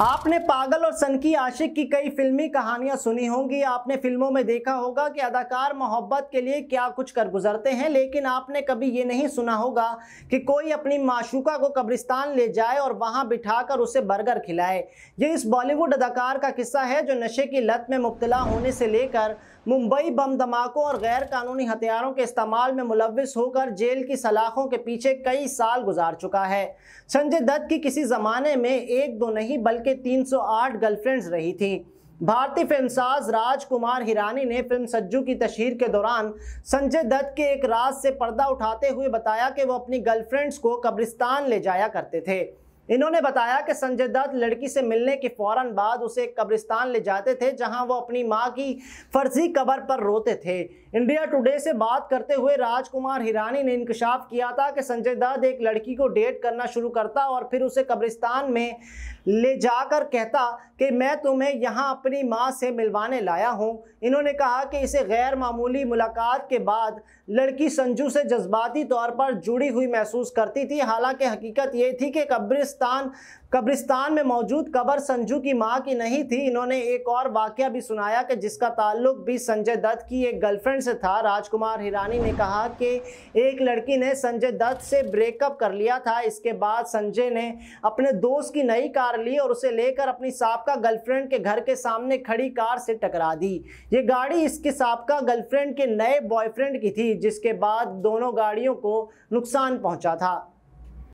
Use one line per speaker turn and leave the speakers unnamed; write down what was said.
आपने पागल और सनकी आशिक की कई फिल्मी कहानियां सुनी होंगी आपने फिल्मों में देखा होगा कि अदाकार मोहब्बत के लिए क्या कुछ कर गुजरते हैं लेकिन आपने कभी ये नहीं सुना होगा कि कोई अपनी माशूका को कब्रिस्तान ले जाए और वहां बिठाकर उसे बर्गर खिलाए ये इस बॉलीवुड अदाकार का किस्सा है जो नशे की लत में मुबतला होने से लेकर मुंबई बम धमाकों और गैर कानूनी हथियारों के इस्तेमाल में मुलविस होकर जेल की सलाखों के पीछे कई साल गुजार चुका है संजय दत्त की किसी ज़माने में एक दो नहीं बल्कि के 308 गर्लफ्रेंड्स रही थी भारतीय फिल्मसाज राजकुमार हिरानी ने फिल्म सज्जू की तशहर के दौरान संजय दत्त के एक राज से पर्दा उठाते हुए बताया कि वो अपनी गर्लफ्रेंड्स को कब्रिस्तान ले जाया करते थे इन्होंने बताया कि संजय दत्त लड़की से मिलने के फौरन बाद उसे कब्रिस्तान ले जाते थे जहां वो अपनी मां की फर्जी कबर पर रोते थे इंडिया टुडे से बात करते हुए राजकुमार हिरानी ने इंकशाफ किया था कि संजय दत्त एक लड़की को डेट करना शुरू करता और फिर उसे कब्रिस्तान में ले जाकर कहता कि मैं तुम्हें यहाँ अपनी माँ से मिलवाने लाया हूँ इन्होंने कहा कि इसे गैर मामूली मुलाकात के बाद लड़की संजू से जज्बाती तौर पर जुड़ी हुई महसूस करती थी हालांकि हकीकत ये थी कि कब्रिस्तान कब्रिस्तान कब्रिस्तान में मौजूद कबर संजू की मां की नहीं थी इन्होंने एक और वाक्य भी सुनाया कि जिसका ताल्लुक भी संजय दत्त की एक गर्लफ्रेंड से था राजकुमार हिरानी ने कहा कि एक लड़की ने संजय दत्त से ब्रेकअप कर लिया था इसके बाद संजय ने अपने दोस्त की नई कार ली और उसे लेकर अपनी सबका गर्लफ्रेंड के घर के सामने खड़ी कार से टकरा दी ये गाड़ी इसके सबका गर्लफ्रेंड के नए बॉयफ्रेंड की थी जिसके बाद दोनों गाड़ियों को नुकसान पहुंचा था